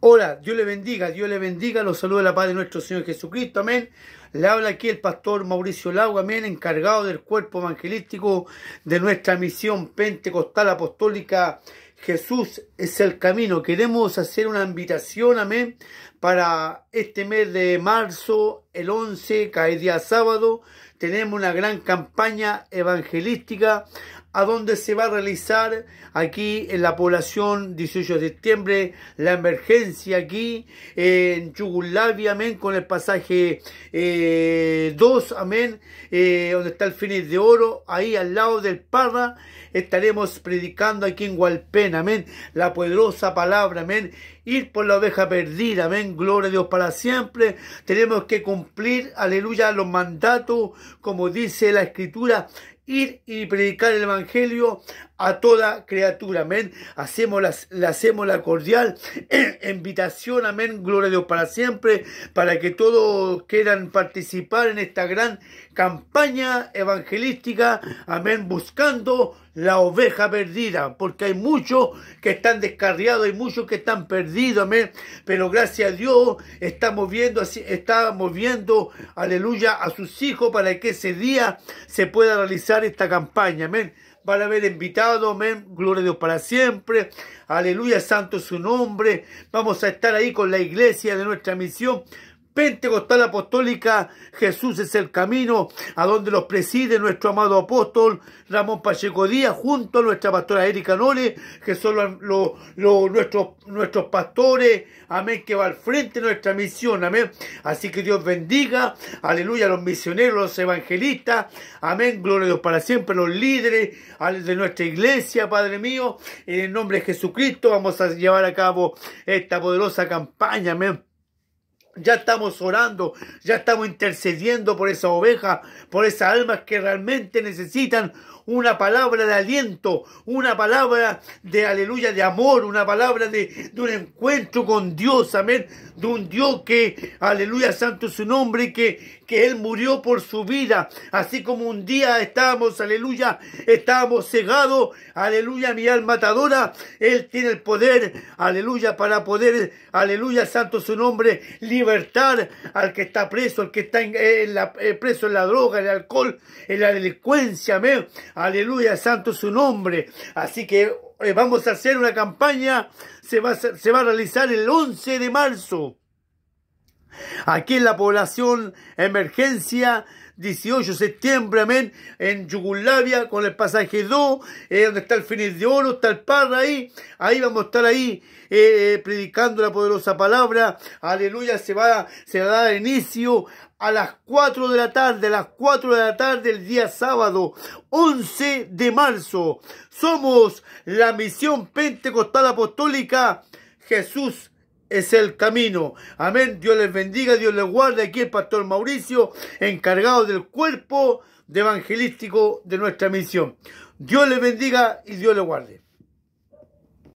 Hola, Dios le bendiga, Dios le bendiga, los saludos de la paz de nuestro Señor Jesucristo, amén. Le habla aquí el pastor Mauricio Lau, amén, encargado del cuerpo evangelístico de nuestra misión pentecostal apostólica. Jesús es el camino. Queremos hacer una invitación, amén, para este mes de marzo, el 11, cae día sábado. Tenemos una gran campaña evangelística a donde se va a realizar aquí en la población 18 de septiembre la emergencia aquí en Chugulavi, amén, con el pasaje 2, eh, amén, eh, donde está el fin de Oro, ahí al lado del Parra, estaremos predicando aquí en Gualpen, amén, la poderosa palabra, amén ir por la oveja perdida, amén, gloria a Dios para siempre. Tenemos que cumplir, aleluya, los mandatos, como dice la escritura, ir y predicar el Evangelio a toda criatura, amén. Hacemos la, hacemos la cordial invitación, amén, gloria a Dios para siempre, para que todos quieran participar en esta gran campaña evangelística, amén, buscando la oveja perdida, porque hay muchos que están descarriados, hay muchos que están perdidos, amén. Pero gracias a Dios estamos viendo, aleluya, a sus hijos para que ese día se pueda realizar esta campaña, amén. Van a haber invitados amén, gloria a Dios para siempre, aleluya, santo su nombre, vamos a estar ahí con la iglesia de nuestra misión, Pentecostal Apostólica, Jesús es el camino, a donde los preside nuestro amado apóstol Ramón Pacheco Díaz, junto a nuestra pastora Erika Nore, que son nuestros, nuestros pastores, amén, que va al frente de nuestra misión, amén. Así que Dios bendiga, aleluya, a los misioneros, los evangelistas, amén, gloria a Dios para siempre, los líderes de nuestra iglesia, Padre mío, en el nombre de Jesucristo vamos a llevar a cabo esta poderosa campaña, amén ya estamos orando, ya estamos intercediendo por esa oveja por esas almas que realmente necesitan una palabra de aliento, una palabra de aleluya, de amor, una palabra de, un encuentro con Dios, amén, de un Dios que, aleluya, santo su nombre, que, que Él murió por su vida, así como un día estábamos, aleluya, estábamos cegados, aleluya, mi alma matadora, Él tiene el poder, aleluya, para poder, aleluya, santo su nombre, liberar al que está preso, al que está en, eh, preso en la droga, en el alcohol, en la delincuencia. Amén. Aleluya, santo su nombre. Así que eh, vamos a hacer una campaña. Se va, se va a realizar el 11 de marzo. Aquí en la población emergencia 18 de septiembre, amén, en yugoslavia con el pasaje 2, eh, donde está el Finis de Oro, está el Parra ahí, ahí vamos a estar ahí eh, eh, predicando la poderosa palabra, aleluya, se va, se va a dar inicio a las 4 de la tarde, a las 4 de la tarde el día sábado 11 de marzo. Somos la misión pentecostal apostólica Jesús es el camino. Amén. Dios les bendiga, Dios les guarde. Aquí el pastor Mauricio, encargado del cuerpo evangelístico de nuestra misión. Dios les bendiga y Dios les guarde.